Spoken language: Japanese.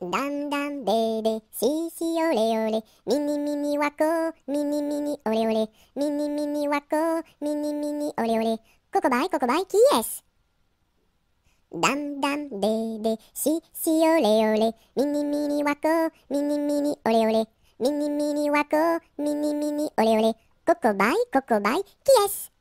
だんだんでで、ししオれおれ、みニみにわこ、みにみにおれおれ、みにみにわこ、みニみニおれおれ、ここばいここばいキエスだんだんでで、ししオれおれ、みニみにわこ、みにみにおれおれ、みにみにわこ、ミニミニおれおれ、ここばいここばいキエス